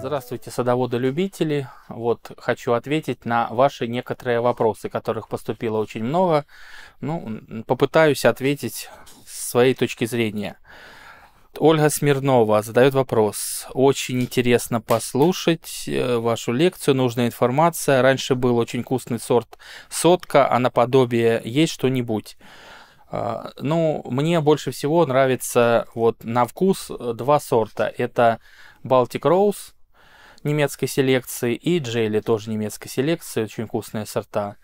Здравствуйте, садоводы-любители. Вот хочу ответить на ваши некоторые вопросы, которых поступило очень много. Ну, попытаюсь ответить с своей точки зрения. Ольга Смирнова задает вопрос. Очень интересно послушать э, вашу лекцию, нужная информация. Раньше был очень вкусный сорт сотка, а наподобие есть что-нибудь? А, ну, мне больше всего нравится вот на вкус э, два сорта. Это Baltic Rose – немецкой селекции, и джейли тоже немецкой селекции, очень вкусные сорта.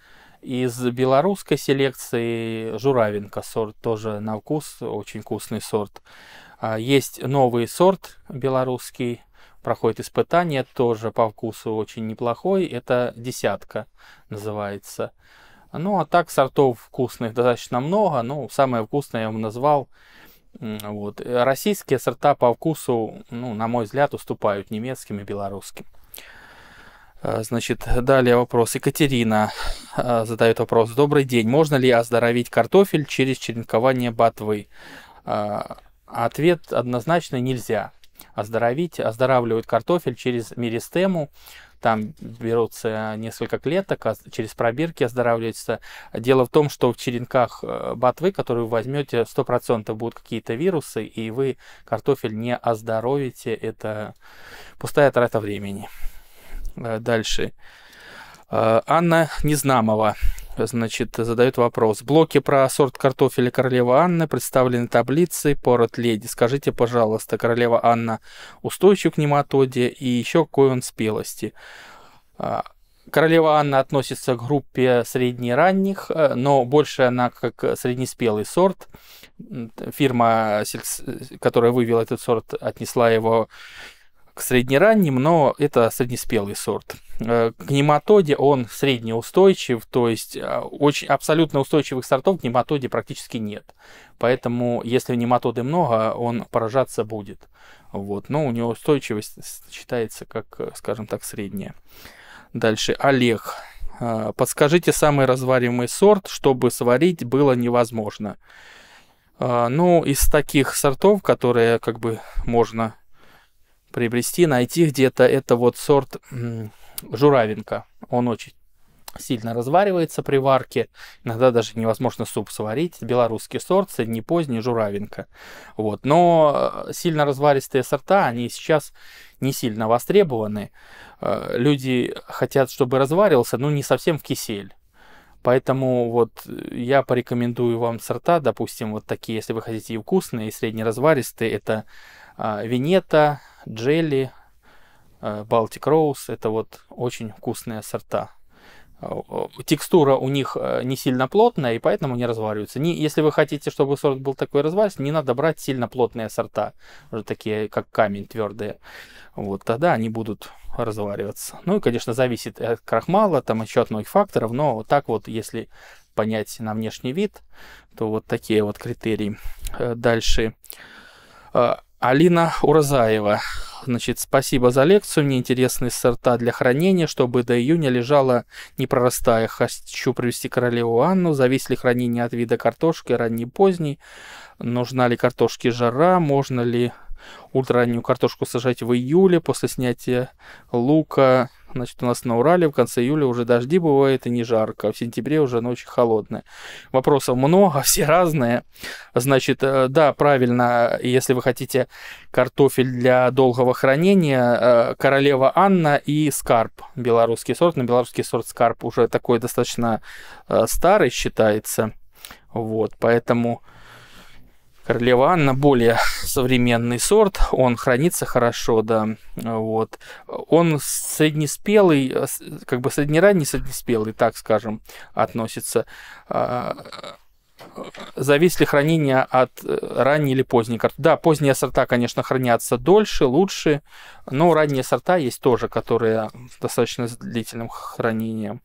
Из белорусской селекции журавинка сорт, тоже на вкус очень вкусный сорт. А, есть новый сорт белорусский, проходит испытание, тоже по вкусу очень неплохой, это десятка называется. Ну а так сортов вкусных достаточно много, ну самое вкусное я вам назвал, вот. Э, российские сорта по вкусу, ну, на мой взгляд, уступают немецким и белорусским. Э, значит, далее вопрос. Екатерина э, задает вопрос. Добрый день. Можно ли оздоровить картофель через черенкование ботвы? Ответ однозначно нельзя. Оздоровить, оздоравливают картофель через меристему там берутся несколько клеток, а через пробирки оздоравливаются. Дело в том, что в черенках э, ботвы, которые вы возьмете, 100% будут какие-то вирусы, и вы картофель не оздоровите. Это пустая трата времени. Э, дальше. Э, Анна Незнамова значит, задает вопрос. Блоки про сорт картофеля королева Анна представлены таблицей «Порот леди». Скажите, пожалуйста, королева Анна устойчив к нематоде и еще какой он спелости? А, королева Анна относится к группе среднеранних, э, но больше она как среднеспелый сорт. Фирма, э, которая вывела этот сорт, отнесла его к среднеранним, но это среднеспелый сорт. Э, к нематоде он среднеустойчив, то есть а, очень, абсолютно устойчивых сортов к нематоде практически нет. Поэтому, если нематоды много, он поражаться будет. Вот. Но у него устойчивость считается как, скажем так, средняя. Дальше Олег. Э, подскажите самый развариваемый сорт, чтобы сварить было невозможно. Э, ну, из таких сортов, которые как бы можно приобрести, найти где-то. Это вот сорт журавинка. Он очень сильно разваривается при варке, иногда даже невозможно суп сварить. Белорусский сорт, не поздний, журавинка. Вот. Но э, сильно разваристые сорта, они сейчас не сильно востребованы. Э, люди хотят, чтобы разварился, но не совсем в кисель. Поэтому вот э, я порекомендую вам сорта, допустим, вот такие, если вы хотите и вкусные, и среднеразваристые, это а, Венета, джелли, Балтик Роуз. Это вот очень вкусные сорта. Э, текстура у них э, не сильно плотная, и поэтому не развариваются. Не, если вы хотите, чтобы сорт был такой разварился, не надо брать сильно плотные сорта, уже такие как камень твердые. Вот тогда они будут развариваться. Ну и, конечно, зависит от крахмала, там еще от многих факторов, но вот так вот, если понять на внешний вид, то вот такие вот критерии. Э, дальше а, Алина Уразаева. Значит, спасибо за лекцию. Мне интересны сорта для хранения, чтобы до июня лежала не прорастая. Хочу привести королеву Анну. Зависит ли хранение от вида картошки, ранний поздний? Нужна ли картошки жара? Можно ли ультрараннюю картошку сажать в июле после снятия лука? Значит, у нас на Урале в конце июля уже дожди бывают, и не жарко, а в сентябре уже оно очень холодное. Вопросов много, все разные. Значит, э, да, правильно, если вы хотите картофель для долгого хранения, э, королева Анна и скарп, белорусский сорт, но белорусский сорт скарп уже такой достаточно э, старый считается. Вот, поэтому Королева Анна более современный сорт, он хранится хорошо, да, вот. Он среднеспелый, э, как бы среднеранний среднеспелый, так скажем, относится. А, зависит ли хранение от э, ранней или поздней карты? Да, поздние сорта, конечно, хранятся дольше, лучше, но ранние сорта есть тоже, которые с достаточно длительным хранением.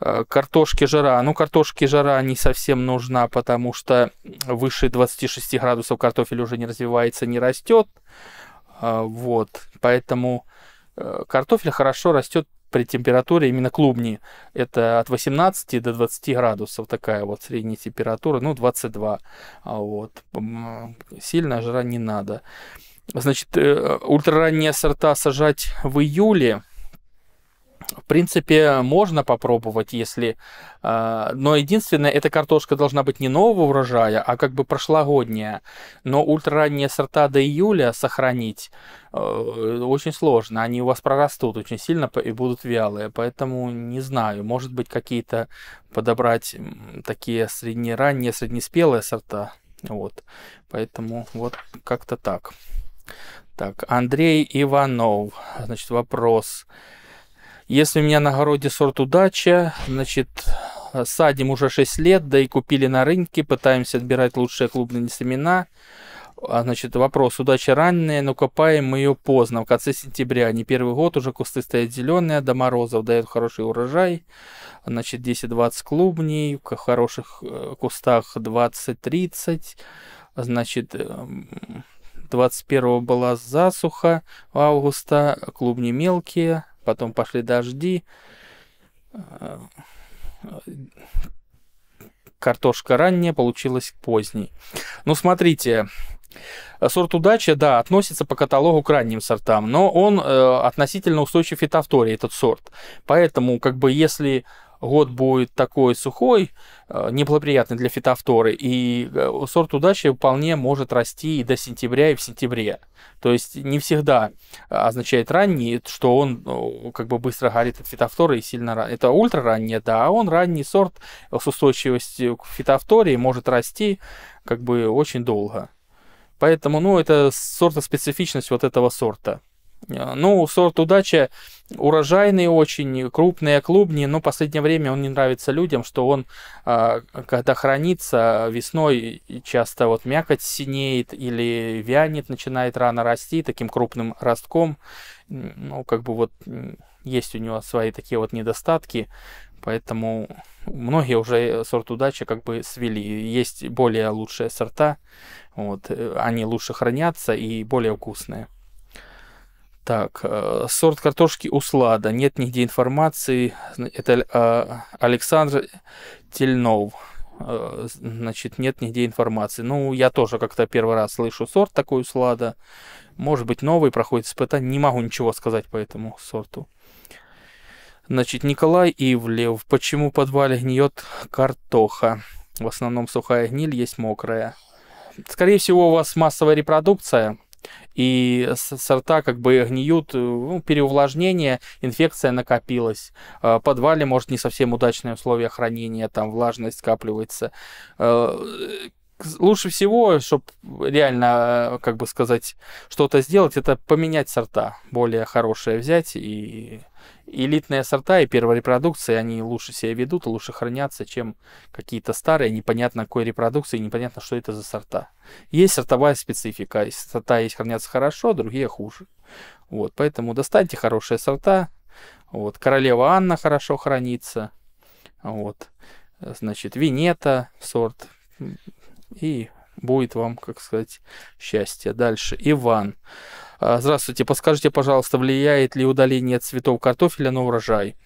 Э, картошки жара. Ну, картошки жара не совсем нужна, потому что выше 26 градусов картофель уже не развивается, не растет. Э, вот, поэтому э, картофель хорошо растет при температуре именно клубни. Это от 18 до 20 градусов такая вот средняя температура, ну 22. А вот. Сильно жара не надо. Значит, ультраранние сорта сажать в июле, в принципе, можно попробовать, если... А, но единственное, эта картошка должна быть не нового урожая, а как бы прошлогодняя. Но ультраранние сорта до июля сохранить э, очень сложно. Они у вас прорастут очень сильно и будут вялые. Поэтому не знаю, может быть, какие-то подобрать такие среднеранние, среднеспелые сорта. Вот. Поэтому вот как-то так. Так, Андрей Иванов. Значит, вопрос. Вопрос. Если у меня на огороде сорт удача, значит, садим уже 6 лет, да и купили на рынке, пытаемся отбирать лучшие клубные семена. А, значит, вопрос, удача ранняя, но копаем мы ее поздно, в конце сентября. А не первый год, уже кусты стоят зеленые, до морозов дают хороший урожай. Значит, 10-20 клубней, в хороших э, кустах 20-30. Значит, 21 эм, го была засуха августа, клубни мелкие, потом пошли дожди, э, картошка ранняя получилась поздней. Ну, смотрите, Сорт Удача, да, относится по каталогу к ранним сортам, но он э, относительно устойчив и тавтории, этот сорт. Поэтому, как бы, если год будет такой сухой, э, неблагоприятный для фитофторы, и э, сорт удачи вполне может расти и до сентября, и в сентябре. То есть не всегда э, означает ранний, что он как бы быстро горит от фитофторы и сильно ран... Это ультра раннее, да, а он ранний сорт с устойчивостью к фитофторе и может расти как бы очень долго. Поэтому, ну, это сорта специфичность вот этого сорта. А, ну, сорт удача урожайный очень, крупные клубни, но в последнее время он не нравится людям, что он, а, когда хранится весной, часто вот мякоть синеет или вянет, начинает рано расти таким крупным ростком. Ну, как бы вот есть у него свои такие вот недостатки, поэтому многие уже сорт удачи как бы свели. Есть более лучшие сорта, вот, э, они лучше хранятся и более вкусные. Так, э, сорт картошки Услада. Нет нигде информации. Это а, Александр Тельнов. Э, значит, нет нигде информации. Ну, я тоже как-то первый раз слышу сорт такой Услада. Может быть, новый проходит испытание. Не могу ничего сказать по этому сорту. Значит, Николай Ивлев. Почему в подвале гниет картоха? В основном сухая гниль, есть мокрая. Скорее всего, у вас массовая репродукция – и сорта как бы гниют, э, ну, переувлажнение, инфекция накопилась. Э, в подвале, может, не совсем удачные условия хранения, там влажность скапливается э, лучше всего, чтобы реально, как бы сказать, что-то сделать, это поменять сорта, более хорошее взять и элитные сорта и первые репродукции, они лучше себя ведут, лучше хранятся, чем какие-то старые, непонятно какой репродукции, непонятно, что это за сорта. Есть сортовая специфика, сорта есть хранятся хорошо, другие хуже. Вот, поэтому достаньте хорошие сорта. Вот, королева Анна хорошо хранится. Вот, э, значит, Винета сорт и будет вам, как сказать, счастье. Дальше. Иван. А, здравствуйте. Подскажите, пожалуйста, влияет ли удаление цветов картофеля на урожай?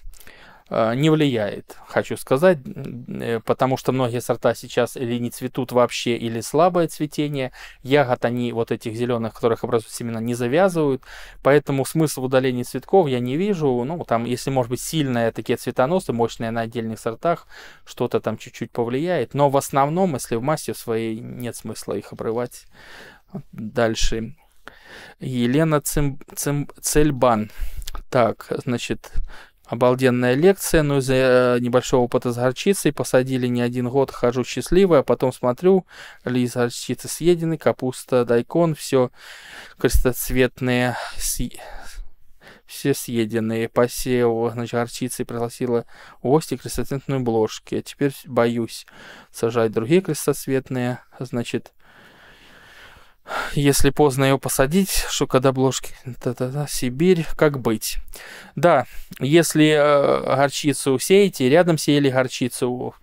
Э, не влияет, хочу сказать, э, потому что многие сорта сейчас или не цветут вообще, или слабое цветение. Ягод они вот этих зеленых, которых образуют семена, не завязывают, поэтому смысл удаления цветков я не вижу. Ну, там, если, может быть, сильные такие цветоносы, мощные на отдельных сортах, что-то там чуть-чуть повлияет, но в основном, если в массе своей, нет смысла их обрывать. Дальше. Елена Цим, Цим, Цельбан. Так, значит, Обалденная лекция, но из-за э, небольшого опыта с горчицей посадили не один год, хожу счастливый, а потом смотрю, лист горчицы съедены, капуста, дайкон, все крестоцветные, все съеденные. Посеял, значит, горчицей пригласила гости крестоцветную бложки. А теперь боюсь сажать другие крестоцветные, значит, если поздно ее посадить, шокод обложки, та -та -та, Сибирь, как быть? Да, если э, горчицу сеете, рядом сеяли горчицу,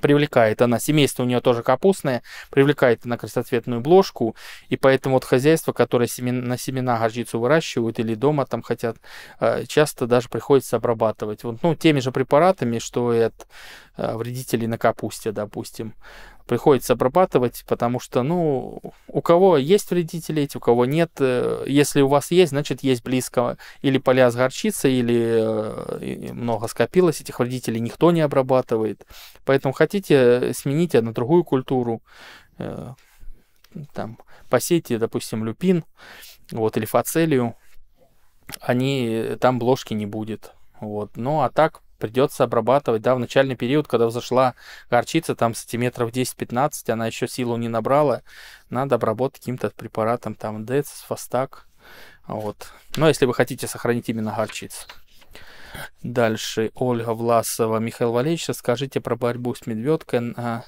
привлекает она, семейство у нее тоже капустное, привлекает на крестоцветную бложку, и поэтому вот хозяйство, которое семен, на семена горчицу выращивают или дома там хотят, э, часто даже приходится обрабатывать. Вот, ну, теми же препаратами, что и от э, вредителей на капусте, допустим приходится обрабатывать, потому что, ну, у кого есть вредители, эти, у кого нет. Э, если у вас есть, значит, есть близко или поля с горчицей, или э, много скопилось, этих вредителей никто не обрабатывает. Поэтому хотите, э, смените на другую культуру. Там, посейте, допустим, люпин, вот, или фацелию, они, там бложки не будет. Вот. Ну, а так придется обрабатывать, да, в начальный период, когда взошла горчица, там сантиметров 10-15, она еще силу не набрала, надо обработать каким-то препаратом, там, ДЭЦ, фастак, вот. Но ну, а если вы хотите сохранить именно горчицу. Дальше Ольга Власова. Михаил Валерьевич, расскажите про борьбу с медведкой на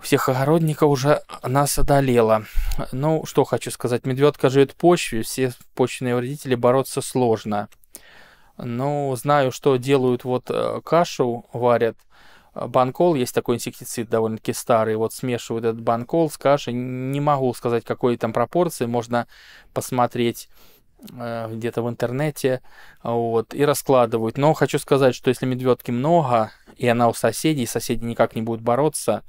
всех огородников уже нас одолела. Ну, что хочу сказать, медведка живет в почве, все почвенные вредители бороться сложно. Ну, знаю, что делают, вот э, кашу варят, э, банкол, есть такой инсектицид довольно-таки старый, вот смешивают этот банкол с кашей, не могу сказать, какой там пропорции, можно посмотреть э, где-то в интернете, вот, и раскладывают. Но хочу сказать, что если медведки много, и она у соседей, соседи никак не будут бороться,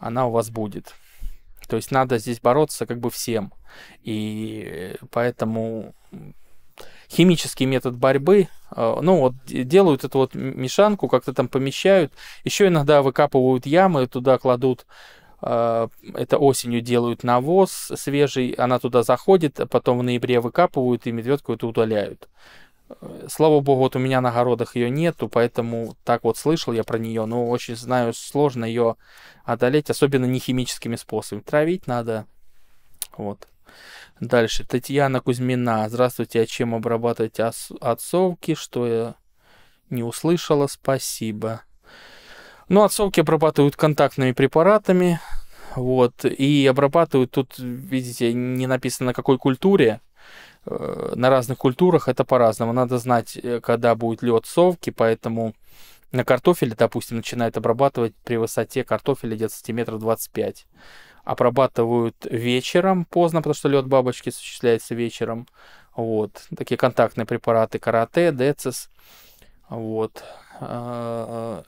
она у вас будет. То есть надо здесь бороться как бы всем. И поэтому химический метод борьбы. Э, ну вот делают эту вот мешанку, как-то там помещают. Еще иногда выкапывают ямы, туда кладут э, это осенью делают навоз свежий, она туда заходит, а потом в ноябре выкапывают и медведку это удаляют. Э, слава богу, вот у меня на огородах ее нету, поэтому так вот слышал я про нее, но очень знаю, сложно ее одолеть, особенно не химическими способами. Травить надо, вот. Дальше. Татьяна Кузьмина. Здравствуйте. А чем обрабатывать ос- отсовки? Что я не услышала? Спасибо. Ну, отсовки обрабатывают контактными препаратами. Вот. И обрабатывают тут, видите, не написано на какой культуре. Э, на разных культурах это по-разному. Надо знать, э, когда будет лед совки, поэтому на картофеле, допустим, начинают обрабатывать при высоте картофеля где-то сантиметров 25. См обрабатывают вечером поздно, потому что лед бабочки осуществляется вечером. Вот. Такие контактные препараты карате, децис. Вот. Э,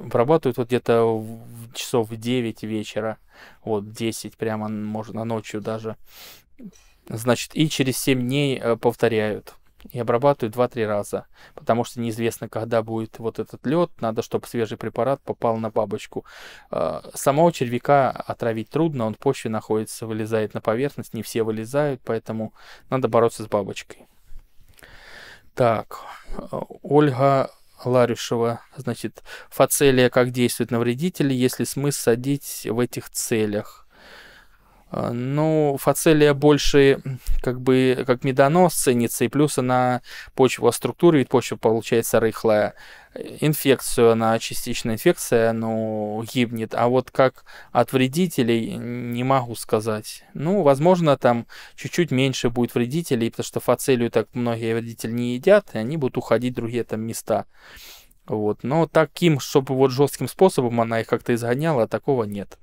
обрабатывают вот где-то в часов в 9 вечера. Вот, 10 прямо, можно ночью даже. Значит, и через 7 дней э, повторяют и обрабатываю 2-3 раза, потому что неизвестно, когда будет вот этот лед, надо, чтобы свежий препарат попал на бабочку. А, самого червяка отравить трудно, он в почве находится, вылезает на поверхность, не все вылезают, поэтому надо бороться с бабочкой. Так, Ольга Ларюшева, значит, фацелия как действует на вредителей, если смысл садить в этих целях – а, ну, фацелия больше как бы как медонос ценится, и плюс она почва структуре, ведь почва получается рыхлая. Инфекцию она, частичная инфекция, но ну, гибнет. А вот как от вредителей не могу сказать. Ну, возможно, там чуть-чуть меньше будет вредителей, потому что фацелию так многие вредители не едят, и они будут уходить в другие там места. Вот. Но таким, чтобы вот жестким способом она их как-то изгоняла, такого нет.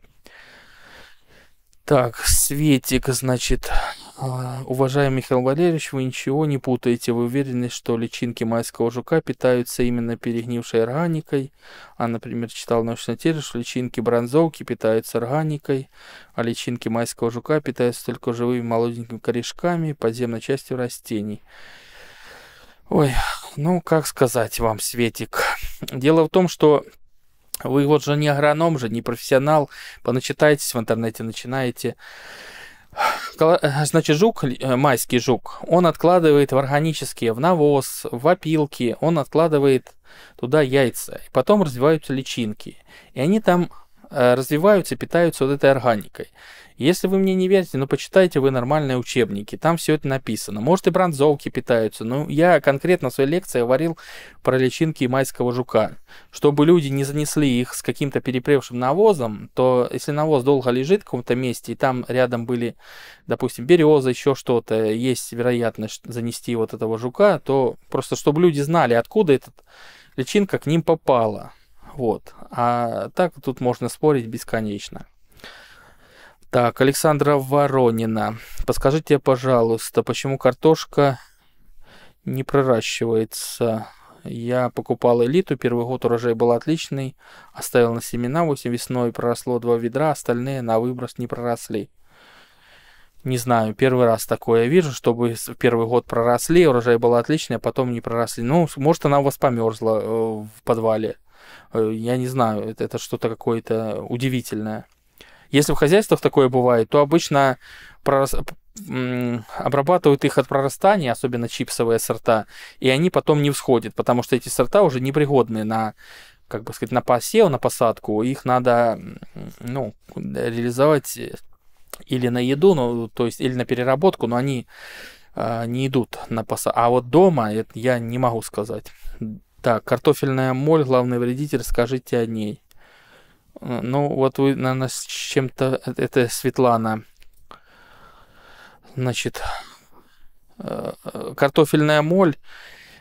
Так, Светик, значит, а, уважаемый Михаил Валерьевич, вы ничего не путаете. Вы уверены, что личинки майского жука питаются именно перегнившей органикой? А, например, читал в научной теле, что личинки бронзовки питаются органикой, а личинки майского жука питаются только живыми молоденькими корешками подземной частью растений. Ой, ну как сказать вам, Светик. Дело в том, что вы вот же не агроном же, не профессионал, поначитаетесь в интернете, начинаете э, Значит, жук, э, майский жук, он откладывает в органические, в навоз, в опилки, он откладывает туда яйца. И потом развиваются личинки. И они там Э, развиваются питаются вот этой органикой. Если вы мне не верите, ну почитайте вы нормальные учебники, там все это написано. Может и бронзовки питаются, но я конкретно в своей лекции говорил про личинки майского жука. Чтобы люди не занесли их с каким-то перепревшим навозом, то если навоз долго лежит в каком-то месте, и там рядом были, допустим, березы, еще что-то, есть вероятность занести вот этого жука, то просто чтобы люди знали, откуда этот личинка к ним попала. Вот. А так тут можно спорить бесконечно. Так, Александра Воронина. Подскажите, пожалуйста, почему картошка не проращивается? Я покупал элиту, первый год урожай был отличный, оставил на семена 8 весной, проросло два ведра, остальные на выброс не проросли. Не знаю, первый раз такое вижу, чтобы в первый год проросли, урожай был отличный, а потом не проросли. Ну, может, она у вас померзла э, в подвале. Э, я не знаю, это, это что-то какое-то удивительное. Если в хозяйствах такое бывает, то обычно прорас... обрабатывают их от прорастания, особенно чипсовые сорта, и они потом не всходят, потому что эти сорта уже непригодны на как бы сказать, на посев, на посадку, их надо ну, реализовать э, или на еду, ну, то есть, или на переработку, но они э, не идут на посадку. А вот дома это я не могу сказать. Так, картофельная моль, главный вредитель, скажите о ней. Э, ну, вот вы, наверное, с чем-то... Э, это Светлана. Значит, э, картофельная моль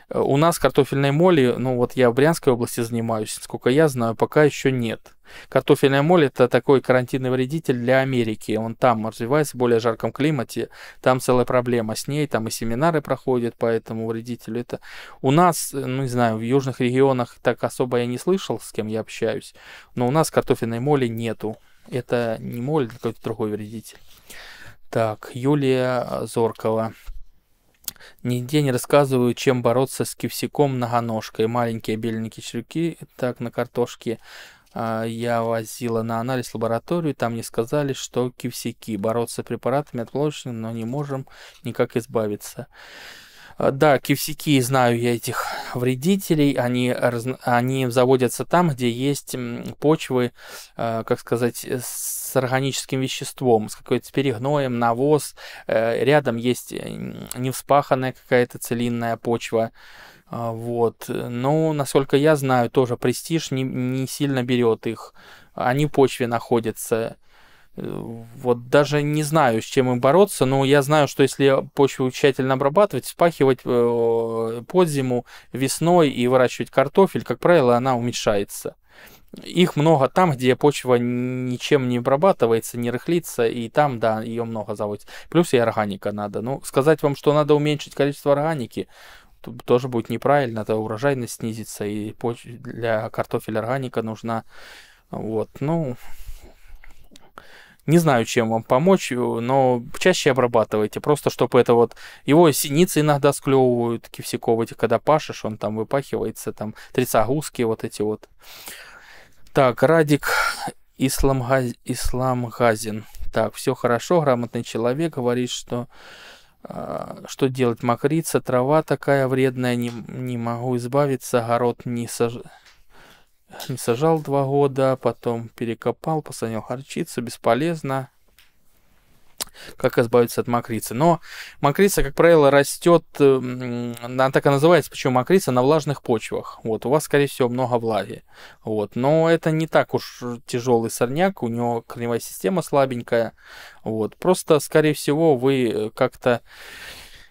Э, у нас картофельной моли, ну вот я в Брянской области занимаюсь, сколько я знаю, пока еще нет. Картофельная моль это такой карантинный вредитель для Америки. Он там развивается в более жарком климате, там целая проблема с ней, там и семинары проходят по этому вредителю. Это у нас, э, ну не знаю, в южных регионах так особо я не слышал, с кем я общаюсь, но у нас картофельной моли нету. Это не моль, это а какой-то другой вредитель. Так, Юлия Зоркова. Нигде не рассказываю, чем бороться с кивсиком многоножкой. Маленькие беленькие червяки, так, на картошке а, я возила на анализ лабораторию, там мне сказали, что кивсики, Бороться с препаратами отложены, но не можем никак избавиться. А, да, кивсики, знаю я этих вредителей, они, они заводятся там, где есть почвы, а, как сказать, э, с органическим веществом, с какой-то перегноем, навоз, э, рядом есть э, невспаханная какая-то целинная почва, а, вот. Но, насколько я знаю, тоже престиж не, не сильно берет их. Они в почве находятся вот даже не знаю, с чем им бороться, но я знаю, что если почву тщательно обрабатывать, спахивать э, под зиму, весной и выращивать картофель, как правило, она уменьшается. Их много там, где почва ничем не обрабатывается, не рыхлится, и там, да, ее много заводится. Плюс и органика надо. Ну, сказать вам, что надо уменьшить количество органики, тоже будет неправильно, это урожайность снизится, и почва для картофеля органика нужна. Вот, ну, не знаю, чем вам помочь, э, но чаще обрабатывайте, просто чтобы это вот... Его синицы иногда склевывают, кивсиков эти, когда пашешь, он там выпахивается, там трицагузки вот эти вот. Так, Радик Исламгаз... Исламгазин. Так, все хорошо, грамотный человек говорит, что а, что делать, мокрица, трава такая вредная, не, не могу избавиться, огород не, сож... Сажал два года, потом перекопал, посадил харчицу, бесполезно. Как избавиться от макрицы. Но макрица, как правило, растет, эм, она так и называется, почему макрица на влажных почвах. Вот, у вас, скорее всего, много влаги. Вот, но это не так уж тяжелый сорняк, у него корневая система слабенькая. Вот, просто, скорее всего, вы э, как-то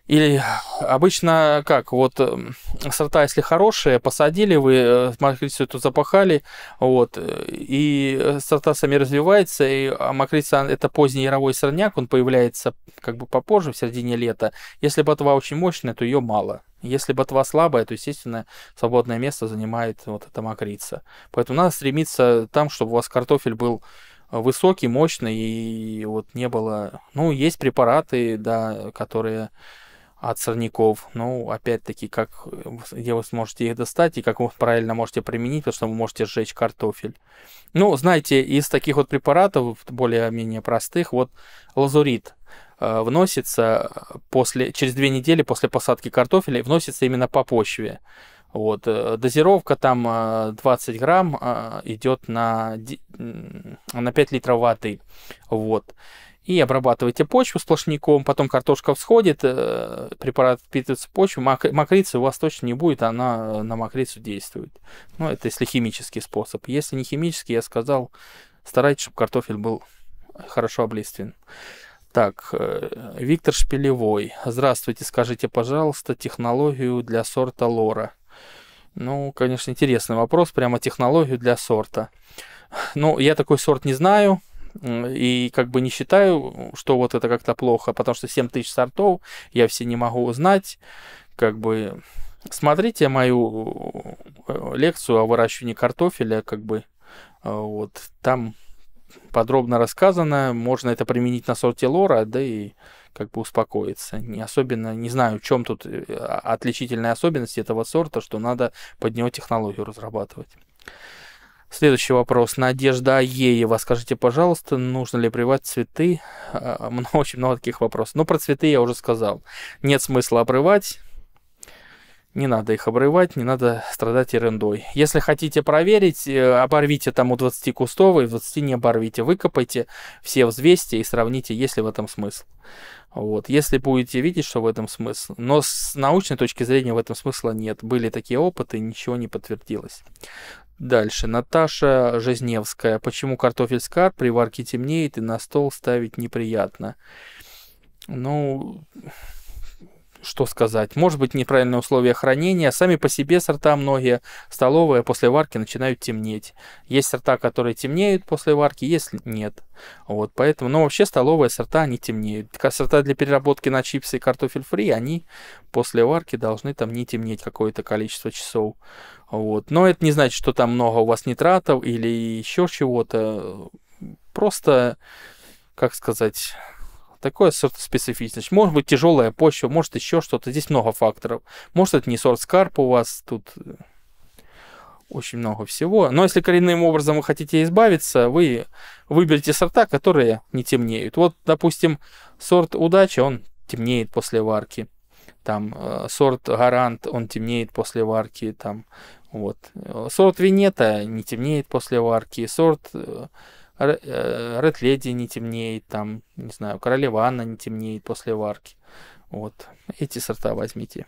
или обычно как, вот эм, сорта, если хорошие, посадили вы, э, мокрицу эту запахали, вот, э, и сорта сами развивается, и а мокрица э, это поздний яровой сорняк, он появляется как бы попозже, в середине лета. Если ботва очень мощная, то ее мало. Если ботва слабая, то, естественно, свободное место занимает вот эта мокрица. Поэтому надо стремиться там, чтобы у вас картофель был высокий, мощный, и вот не было... Ну, есть препараты, да, которые от сорняков. Ну, опять-таки, как, где вы сможете их достать и как вы правильно можете применить, потому что вы можете сжечь картофель. Ну, знаете, из таких вот препаратов, более-менее простых, вот лазурит э, вносится э, после, через две недели после посадки картофеля, вносится именно по почве. Вот, э, дозировка там 20 грамм идет на, на 5 литров воды. Вот и обрабатываете почву сплошняком, потом картошка всходит, э, препарат впитывается в почву, мокрицы у вас точно не будет, она на мокрицу действует. Ну, это если химический способ. Если не химический, я сказал, старайтесь, чтобы картофель был хорошо облиствен. Так, э, Виктор Шпилевой. Здравствуйте, скажите, пожалуйста, технологию для сорта лора. Ну, конечно, интересный вопрос, прямо технологию для сорта. Ну, я такой сорт не знаю, и как бы не считаю, что вот это как-то плохо, потому что 7 тысяч сортов я все не могу узнать, как бы смотрите мою э, лекцию о выращивании картофеля, как бы э, вот там подробно рассказано, можно это применить на сорте лора, да и как бы успокоиться. Не особенно, не знаю, в чем тут э, отличительная особенность этого сорта, что надо под него технологию разрабатывать. Следующий вопрос. Надежда Аеева. Скажите, пожалуйста, нужно ли прививать цветы? А, а, очень много таких вопросов. Но ну, про цветы я уже сказал. Нет смысла обрывать. Не надо их обрывать, не надо страдать ерундой. Если хотите проверить, э, оборвите там у 20 кустов, и 20 не оборвите. Выкопайте, все взвесьте и сравните, есть ли в этом смысл. Вот. Если будете видеть, что в этом смысл. Но с научной точки зрения в этом смысла нет. Были такие опыты, ничего не подтвердилось. Дальше. Наташа Жизневская. Почему картофель скар при варке темнеет и на стол ставить неприятно? Ну, что сказать, может быть неправильные условия хранения, сами по себе сорта многие столовые после варки начинают темнеть. Есть сорта, которые темнеют после варки, есть нет. Вот, поэтому, но ну, вообще столовые сорта, они темнеют. Сорта для переработки на чипсы и картофель фри, они после варки должны там не темнеть какое-то количество часов. Вот. Но это не значит, что там много у вас нитратов или еще чего-то. Просто, как сказать, такое специфичность, Может быть, тяжелая почва, может, еще что-то. Здесь много факторов. Может, это не сорт скарп у вас тут э, очень много всего. Но если коренным образом вы хотите избавиться, вы выберите сорта, которые не темнеют. Вот, допустим, сорт удачи, он темнеет после варки. Там э, сорт гарант, он темнеет после варки. Там, вот. Э, сорт винета не темнеет после варки. Сорт э, Э, Ред Леди не темнеет, там, не знаю, Королева Анна не темнеет после варки. Вот, эти сорта возьмите.